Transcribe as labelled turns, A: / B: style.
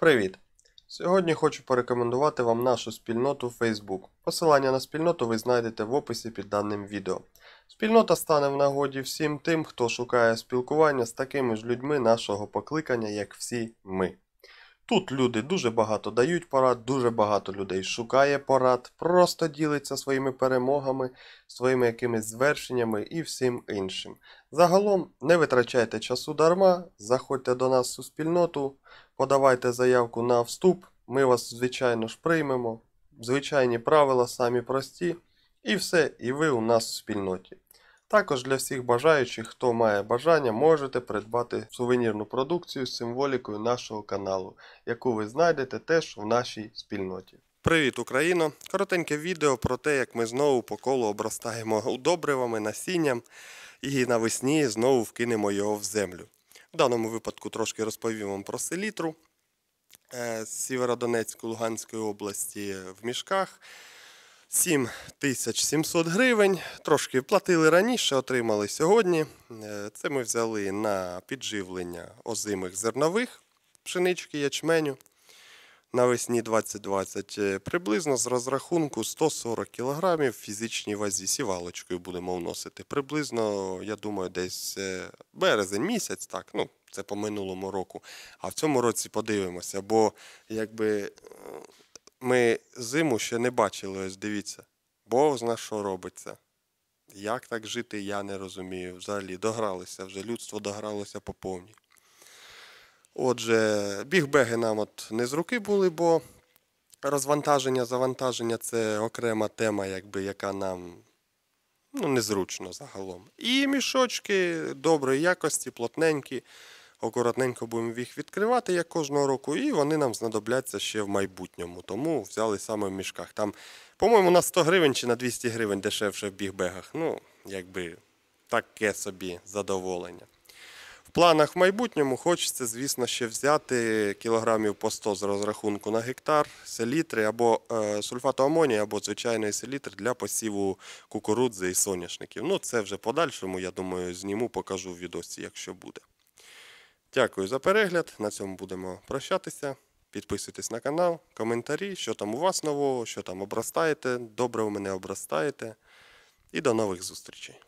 A: Привіт! Сьогодні хочу порекомендувати вам нашу спільноту Facebook. Посилання на спільноту ви знайдете в описі під даним відео. Спільнота стане в нагоді всім тим, хто шукає спілкування з такими ж людьми нашого покликання, як всі ми. Тут люди дуже багато дають порад, дуже багато людей шукає порад, просто ділиться своїми перемогами, своїми якимись звершеннями і всім іншим. Загалом не витрачайте часу дарма, заходьте до нас у спільноту, Подавайте заявку на вступ, ми вас, звичайно ж, приймемо. Звичайні правила самі прості. І все, і ви у нас в спільноті. Також для всіх бажаючих, хто має бажання, можете придбати сувенірну продукцію з символікою нашого каналу, яку ви знайдете теж в нашій спільноті. Привіт, Україно! Коротеньке відео про те, як ми знову по колу обростаємо удобривами, насінням і навесні знову вкинемо його в землю. В даному випадку трошки розповім вам про селітру е, з Сєвєродонецької Луганської області в мішках. 7700 гривень. Трошки платили раніше, отримали сьогодні. Е, це ми взяли на підживлення озимих зернових, пшенички, ячменю навесні 2020 е, приблизно з розрахунку 140 кг фізичній вазі сівалочкою будемо вносити. Приблизно, я думаю, десь е, березень місяць, так, ну, це по минулому року. А в цьому році подивимося, бо якби е, ми зиму ще не бачили, ось дивіться, бо зна, що робиться. Як так жити, я не розумію. Взагалі догралися вже людство догралося по повній. Отже, бігбеги нам от не з руки були, бо розвантаження, завантаження це окрема тема, якби, яка нам ну, незручно загалом. І мішочки доброї якості, плотненькі. Акуратненько будемо їх відкривати як кожного року, і вони нам знадобляться ще в майбутньому. Тому взяли саме в мішках. Там, по-моєму, на 100 гривень чи на 200 гривень дешевше в бігбегах. Ну, якби таке собі задоволення. В планах в майбутньому хочеться, звісно, ще взяти кілограмів по 100 з розрахунку на гектар, селітри або е, сульфату амонії, або звичайний селітр для посіву кукурудзи і соняшників. Ну, це вже подальшому, я думаю, зніму, покажу в відосі, якщо буде. Дякую за перегляд. На цьому будемо прощатися. Підписуйтесь на канал, коментарі, що там у вас нового, що там обростаєте. Добре, у мене обростаєте. І до нових зустрічей.